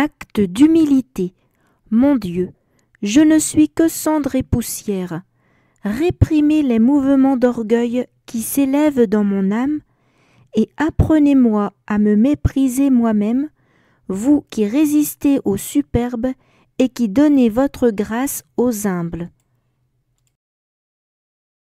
acte d'humilité. Mon Dieu, je ne suis que cendre et poussière. Réprimez les mouvements d'orgueil qui s'élèvent dans mon âme, et apprenez-moi à me mépriser moi-même, vous qui résistez aux superbes et qui donnez votre grâce aux humbles.